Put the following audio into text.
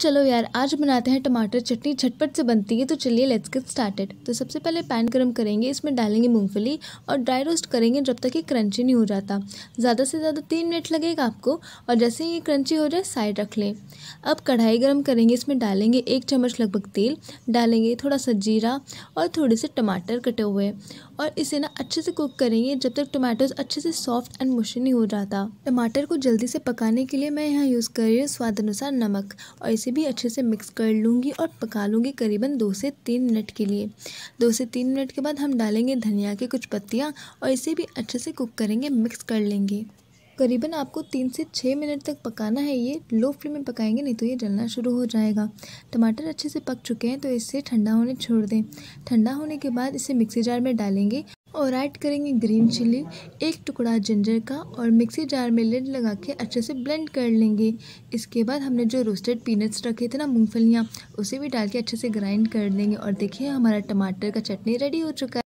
चलो यार आज बनाते हैं टमाटर चटनी झटपट से बनती है तो चलिए लेट्स गेट स्टार्टेड तो सबसे पहले पैन गर्म करेंगे इसमें डालेंगे मूंगफली और ड्राई रोस्ट करेंगे जब तक ये क्रंची नहीं हो जाता ज़्यादा से ज़्यादा तीन मिनट लगेगा आपको और जैसे ही ये क्रंची हो जाए साइड रख लें अब कढ़ाई गर्म करेंगे इसमें डालेंगे एक चम्मच लगभग तेल डालेंगे थोड़ा सा जीरा और थोड़े से टमाटर कटे हुए और इसे ना अच्छे से कुक करेंगे जब तक टमाटोज अच्छे से सॉफ्ट एंड मुशी नहीं हो जाता टमाटर को जल्दी से पकाने के लिए मैं यहाँ यूज़ कर रही हूँ स्वाद अनुसार नमक और इसे इसे भी अच्छे से मिक्स कर लूँगी और पका लूँगी करीबन दो से तीन मिनट के लिए दो से तीन मिनट के बाद हम डालेंगे धनिया के कुछ पत्तियाँ और इसे भी अच्छे से कुक करेंगे मिक्स कर लेंगे करीबन आपको तीन से छः मिनट तक पकाना है ये लो फ्लेम में पकाएंगे नहीं तो ये जलना शुरू हो जाएगा टमाटर अच्छे से पक चुके हैं तो इसे ठंडा होने छोड़ दें ठंडा होने के बाद इसे मिक्सी जार में डालेंगे और ऐड करेंगे ग्रीन चिली एक टुकड़ा जिंजर का और मिक्सी जार में लिड लगा के अच्छे से ब्लेंड कर लेंगे इसके बाद हमने जो रोस्टेड पीनट्स रखे थे ना मूँगफलियाँ उसे भी डाल के अच्छे से ग्राइंड कर देंगे और देखिए हमारा टमाटर का चटनी रेडी हो चुका है